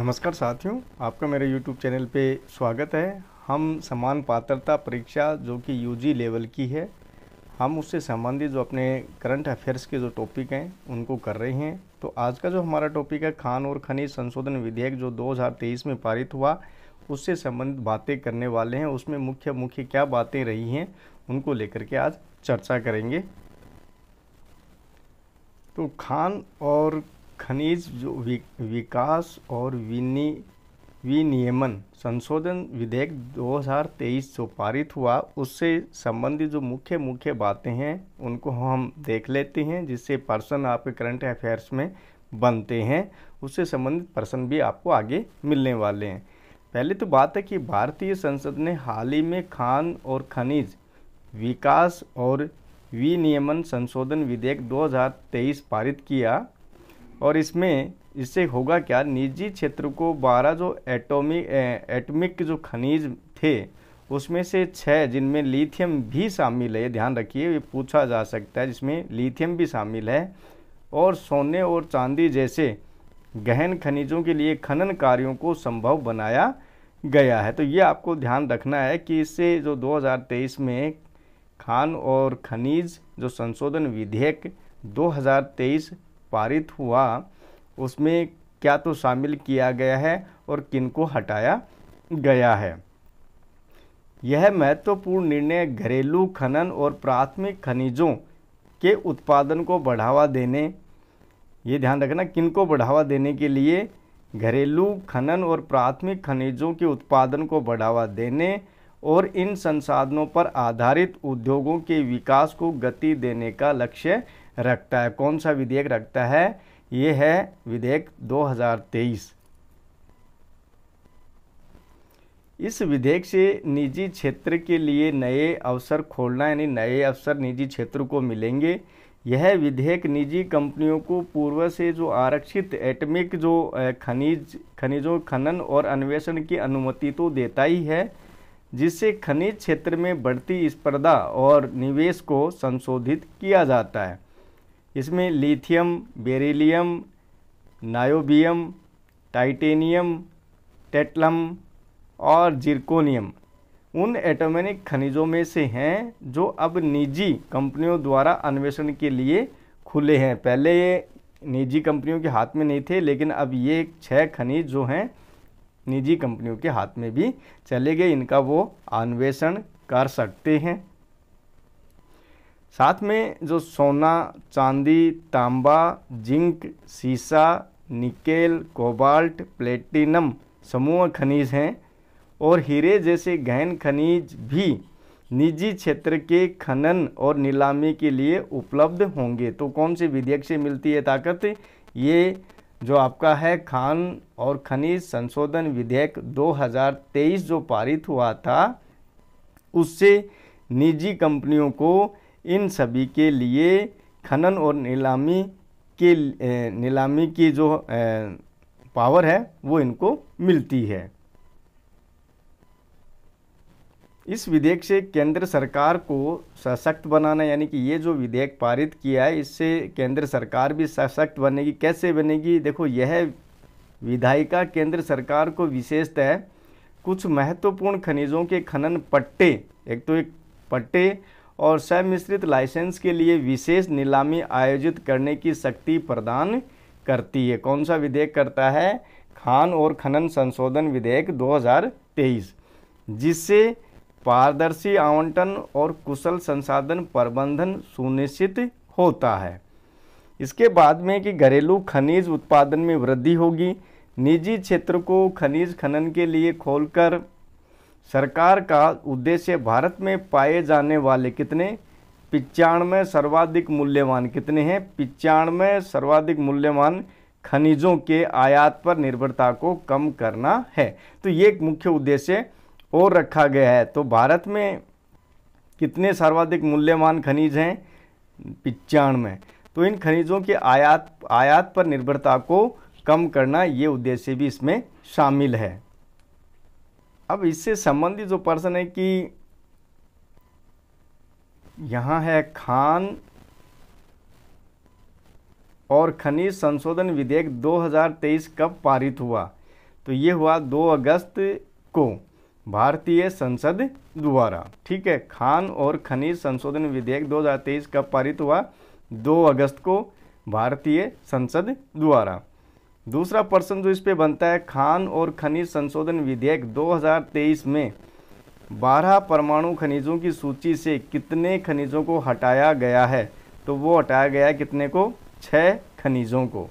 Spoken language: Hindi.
नमस्कार साथियों आपका मेरे YouTube चैनल पे स्वागत है हम समान पात्रता परीक्षा जो कि यू लेवल की है हम उससे संबंधित जो अपने करंट अफेयर्स के जो टॉपिक हैं उनको कर रहे हैं तो आज का जो हमारा टॉपिक है खान और खनिज संशोधन विधेयक जो 2023 में पारित हुआ उससे संबंधित बातें करने वाले हैं उसमें मुख्य मुख्य क्या बातें रही हैं उनको लेकर के आज चर्चा करेंगे तो खान और खनिज वि, विकास और विनी विनियमन संशोधन विधेयक 2023 जो पारित हुआ उससे संबंधित जो मुख्य मुख्य बातें हैं उनको हम देख लेते हैं जिससे पर्सन आपके करंट अफेयर्स में बनते हैं उससे संबंधित पर्सन भी आपको आगे मिलने वाले हैं पहले तो बात है कि भारतीय संसद ने हाल ही में खान और खनिज विकास और विनियमन संशोधन विधेयक 2023 पारित किया और इसमें इससे होगा क्या निजी क्षेत्र को बारह जो एटोमिक एटमिक जो खनिज थे उसमें से छः जिनमें लिथियम भी शामिल है ध्यान रखिए ये पूछा जा सकता है जिसमें लिथियम भी शामिल है और सोने और चांदी जैसे गहन खनिजों के लिए खनन कार्यों को संभव बनाया गया है तो ये आपको ध्यान रखना है कि इससे जो 2023 में खान और खनिज जो संशोधन विधेयक 2023 पारित हुआ उसमें क्या तो शामिल किया गया है और किन को हटाया गया है यह महत्वपूर्ण निर्णय घरेलू खनन और प्राथमिक खनिजों के उत्पादन को बढ़ावा देने ये ध्यान रखना किन को बढ़ावा देने के लिए घरेलू खनन और प्राथमिक खनिजों के उत्पादन को बढ़ावा देने और इन संसाधनों पर आधारित उद्योगों के विकास को गति देने का लक्ष्य रखता है कौन सा विधेयक रखता है ये है विधेयक 2023 इस विधेयक से निजी क्षेत्र के लिए नए अवसर खोलना यानी नए अवसर निजी क्षेत्र को मिलेंगे यह विधेयक निजी कंपनियों को पूर्व से जो आरक्षित एटमिक जो खनिज खनिजों खनन और अन्वेषण की अनुमति तो देता ही है जिससे खनिज क्षेत्र में बढ़ती स्पर्धा और निवेश को संशोधित किया जाता है इसमें lithium beryllium niobium titanium tantalum और जिरकोनियम उन एटोमेनिक खनिजों में से हैं जो अब निजी कंपनियों द्वारा अन्वेषण के लिए खुले हैं पहले ये निजी कंपनियों के हाथ में नहीं थे लेकिन अब ये छह खनिज जो हैं निजी कंपनियों के हाथ में भी चले गए इनका वो अन्वेषण कर सकते हैं साथ में जो सोना चांदी तांबा जिंक सीसा निकेल कोबाल्ट प्लेटिनम समूह खनिज हैं और हीरे जैसे गहन खनिज भी निजी क्षेत्र के खनन और नीलामी के लिए उपलब्ध होंगे तो कौन से विधेयक से मिलती है ताकत ये जो आपका है खान और खनिज संशोधन विधेयक 2023 जो पारित हुआ था उससे निजी कंपनियों को इन सभी के लिए खनन और नीलामी के नीलामी की जो पावर है वो इनको मिलती है इस विधेयक से केंद्र सरकार को सशक्त बनाना यानी कि ये जो विधेयक पारित किया है इससे केंद्र सरकार भी सशक्त बनेगी कैसे बनेगी देखो यह विधायिका केंद्र सरकार को विशेषतः कुछ महत्वपूर्ण खनिजों के खनन पट्टे एक तो एक पट्टे और सम्मिश्रित लाइसेंस के लिए विशेष नीलामी आयोजित करने की शक्ति प्रदान करती है कौन सा विधेयक करता है खान और खनन संशोधन विधेयक 2023 जिससे पारदर्शी आवंटन और कुशल संसाधन प्रबंधन सुनिश्चित होता है इसके बाद में कि घरेलू खनिज उत्पादन में वृद्धि होगी निजी क्षेत्र को खनिज खनन के लिए खोलकर सरकार का उद्देश्य भारत में पाए जाने वाले कितने पिचानवे सर्वाधिक मूल्यवान कितने हैं पिचानवे सर्वाधिक मूल्यवान खनिजों के आयात पर निर्भरता को कम करना है तो ये एक मुख्य उद्देश्य और रखा गया है तो भारत में कितने सर्वाधिक मूल्यवान खनिज हैं पिचानवे तो इन खनिजों के आयात आयात पर निर्भरता को कम करना ये उद्देश्य भी इसमें शामिल है अब इससे संबंधित जो पर्सन है कि यहाँ है खान और खनिज संशोधन विधेयक 2023 कब पारित हुआ तो ये हुआ 2 अगस्त को भारतीय संसद द्वारा ठीक है खान और खनिज संशोधन विधेयक 2023 कब पारित हुआ 2 अगस्त को भारतीय संसद द्वारा दूसरा प्रश्न जो इस पे बनता है खान और खनिज संशोधन विधेयक 2023 में 12 परमाणु खनिजों की सूची से कितने खनिजों को हटाया गया है तो वो हटाया गया है कितने को छः खनिजों को